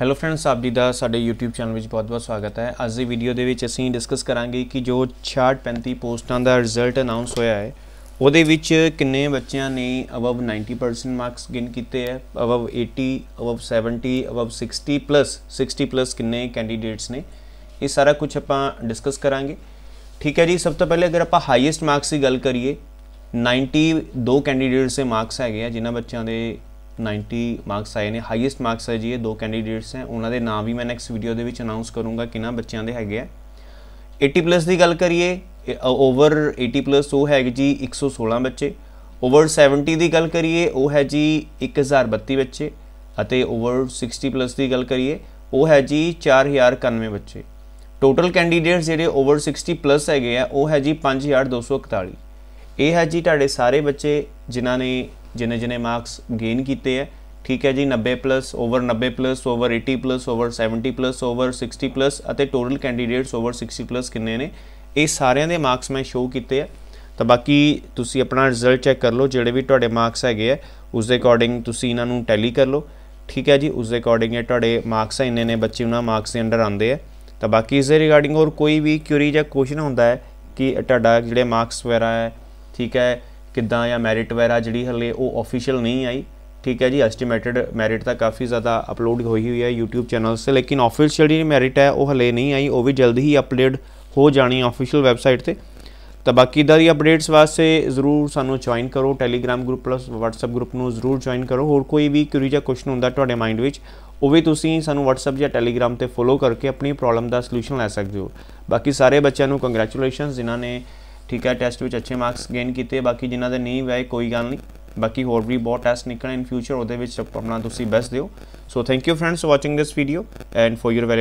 hello friends ਆਪ ਜੀ ਦਾ ਸਾਡੇ YouTube ਚੈਨਲ ਵਿੱਚ ਬਹੁਤ-ਬਹੁਤ ਸਵਾਗਤ ਹੈ ਅੱਜ ਦੀ ਵੀਡੀਓ ਦੇ ਵਿੱਚ ਅਸੀਂ ਡਿਸਕਸ ਕਰਾਂਗੇ ਕਿ ਜੋ 6635 ਪੋਸਟਾਂ ਦਾ ਰਿਜ਼ਲਟ ਅਨਾਉਂਸ ਹੋਇਆ ਹੈ ਉਹਦੇ ਵਿੱਚ ਕਿੰਨੇ ਬੱਚਿਆਂ ਨੇ ਅਬਵ 90% ਮਾਰਕਸ ਗਿਨ ਕੀਤੇ ਹੈ above 80 above 70 above 60 plus 60 plus ਕਿੰਨੇ ਕੈਂਡੀਡੇਟਸ ਨੇ ਇਹ ਸਾਰਾ ਕੁਝ ਆਪਾਂ ਡਿਸਕਸ ਕਰਾਂਗੇ ਠੀਕ ਹੈ ਜੀ ਸਭ ਤੋਂ ਪਹਿਲੇ ਅਗਰ ਆਪਾਂ ਹਾਈਐਸਟ ਮਾਰਕਸ ਦੀ ਗੱਲ ਕਰੀਏ 92 ਕੈਂਡੀਡੇਟਸ ਦੇ ਮਾਰਕਸ ਹੈਗੇ ਆ ਜਿਨ੍ਹਾਂ ਬੱਚਿਆਂ ਦੇ 90 ਮਾਰਕਸ ਆਏ ਨੇ ਹਾਈਐਸਟ ਮਾਰਕਸ ਹੈ ਜੀ ਇਹ ਦੋ ਕੈਂਡੀਡੇਟਸ ਹੈ ਉਹਨਾਂ ਦੇ ਨਾਮ ਵੀ ਮੈਂ ਨੈਕਸਟ ਵੀਡੀਓ ਦੇ ਵਿੱਚ ਅਨਾਉਂਸ ਕਰੂੰਗਾ ਕਿਹਨਾਂ ਬੱਚਿਆਂ ਦੇ ਹੈਗੇ ਆ 80 ਪਲੱਸ ਦੀ ਗੱਲ ਕਰੀਏ ਓਵਰ 80 ਪਲੱਸ ਉਹ ਹੈਗੇ ਜੀ 116 ਬੱਚੇ ਓਵਰ 70 ਦੀ ਗੱਲ ਕਰੀਏ ਉਹ ਹੈ ਜੀ 1032 ਬੱਚੇ ਅਤੇ ਓਵਰ 60 ਪਲੱਸ ਦੀ ਗੱਲ ਕਰੀਏ ਉਹ ਹੈ ਜੀ 4091 ਬੱਚੇ ਟੋਟਲ ਕੈਂਡੀਡੇਟਸ ਜਿਹੜੇ ਓਵਰ 60 ਪਲੱਸ ਹੈਗੇ ਆ ਉਹ ਹੈ ਜੀ 5241 ਇਹ ਹੈ ਜੀ ਤੁਹਾਡੇ ਸਾਰੇ ਬੱਚੇ ਜਿਨ੍ਹਾਂ ਨੇ ਜਿਨੇ ਜਿਨੇ ਮਾਰਕਸ ਗੇਨ ਕੀਤੇ ਹੈ ਠੀਕ ਹੈ ਜੀ 90 plus over 90 plus over 80 plus over 70 plus over 60 plus ਅਤੇ ਟੋਟਲ ਕੈਂਡੀਡੇਟਸ ਓਵਰ 60 ਪਲੱਸ ਕਿੰਨੇ ਨੇ ਇਹ ਸਾਰਿਆਂ ਦੇ ਮਾਰਕਸ ਮੈਂ ਸ਼ੋ ਕੀਤੇ ਆ ਤਾਂ ਬਾਕੀ ਤੁਸੀਂ ਆਪਣਾ ਰਿਜ਼ਲਟ ਚੈੱਕ ਕਰ ਲਓ ਜਿਹੜੇ ਵੀ ਤੁਹਾਡੇ ਮਾਰਕਸ ਹੈਗੇ ਆ ਉਸ ਦੇ ਅਕੋਰਡਿੰਗ ਤੁਸੀਂ ਇਹਨਾਂ ਨੂੰ ਟੈਲੀ ਕਰ ਲਓ ਠੀਕ ਹੈ ਜੀ ਉਸ ਦੇ ਅਕੋਰਡਿੰਗ ਇਹ ਤੁਹਾਡੇ ਮਾਰਕਸ ਇੰਨੇ ਨੇ ਬੱਚੇ ਉਹਨਾਂ ਮਾਰਕਸ ਦੇ ਅੰਡਰ ਆਉਂਦੇ ਆ ਤਾਂ ਬਾਕੀ ਇਸ ਦੇ ਰਿਗਾਰਡਿੰਗ ਹੋਰ ਕੋਈ ਵੀ ਕਿਊਰੀ ਜਾਂ ਕੁਐਸਚਨ ਹੁੰਦਾ ਹੈ ਕਿ ਤੁਹਾਡਾ ਜਿਹੜੇ ਮਾਰਕਸ ਵਗੈਰਾ ਹੈ ਠੀਕ ਹੈ ਕਿੱਦਾਂ ਆ ਮੈਰਿਟ ਵੈਰਾ ਜਿਹੜੀ ਹਲੇ ਉਹ ਅਫੀਸ਼ੀਅਲ ਨਹੀਂ ਆਈ ਠੀਕ ਹੈ ਜੀ ਐਸਟੀਮੇਟਡ ਮੈਰਿਟ ਤਾਂ ਕਾਫੀ ਜ਼ਿਆਦਾ ਅਪਲੋਡ ਹੋਈ ਹੋਈ ਹੈ YouTube ਚੈਨਲਸ ਤੇ ਲੇਕਿਨ ਅਫੀਸ਼ੀਅਲ ਜਿਹੜੀ ਮੈਰਿਟ ਹੈ ਉਹ ਹਲੇ ਨਹੀਂ ਆਈ ਉਹ ਵੀ ਜਲਦੀ ਹੀ ਅਪਡੇਟ ਹੋ ਜਾਣੀ ਅਫੀਸ਼ੀਅਲ ਵੈਬਸਾਈਟ ਤੇ ਤਾਂ ਬਾਕੀ ਦਾ ਦੀ ਅਪਡੇਟਸ ਵਾਸਤੇ ਜ਼ਰੂਰ ਸਾਨੂੰ ਜੁਆਇਨ ਕਰੋ Telegram group plus WhatsApp group ਨੂੰ ਜ਼ਰੂਰ ਜੁਆਇਨ ਕਰੋ ਹੋਰ ਕੋਈ ਵੀ ਕਿਊਰੀ ਜਾਂ ਕੁਐਸਚਨ ਹੁੰਦਾ ਤੁਹਾਡੇ ਮਾਈਂਡ ਵਿੱਚ ਉਹ ਵੀ ਤੁਸੀਂ ਸਾਨੂੰ WhatsApp ਜਾਂ Telegram ਤੇ ਫੋਲੋ ਕਰਕੇ ਆਪਣੀ ਪ੍ਰੋਬਲਮ ਦਾ ਸੋਲੂਸ਼ਨ ਲੈ ਸਕਦੇ ਹੋ ਬਾਕੀ ਸਾਰੇ ਬੱਚਿਆਂ ਨੂੰ ਕੰਗ੍ਰੈਚੁਲੇਸ਼ਨਸ ਜਿਨ੍ਹਾਂ ਨੇ ਠੀਕ ਹੈ ਟੈਸਟ ਵਿੱਚ ਅੱਛੇ ਮਾਰਕਸ ਗੇਨ ਕੀਤੇ ਬਾਕੀ ਜਿਨ੍ਹਾਂ ਦੇ ਨਹੀਂ ਹੋਏ ਕੋਈ ਗੱਲ ਨਹੀਂ ਬਾਕੀ ਹੋਰ ਵੀ ਬਹੁਤ ਟੈਸਟ ਨਿਕਲਣ ਇਨ ਫਿਊਚਰ ਉਹਦੇ ਵਿੱਚ ਆਪਣਾ ਤੁਸੀਂ ਬੈਸਟ ਦਿਓ so thank you friends watching this video and for your very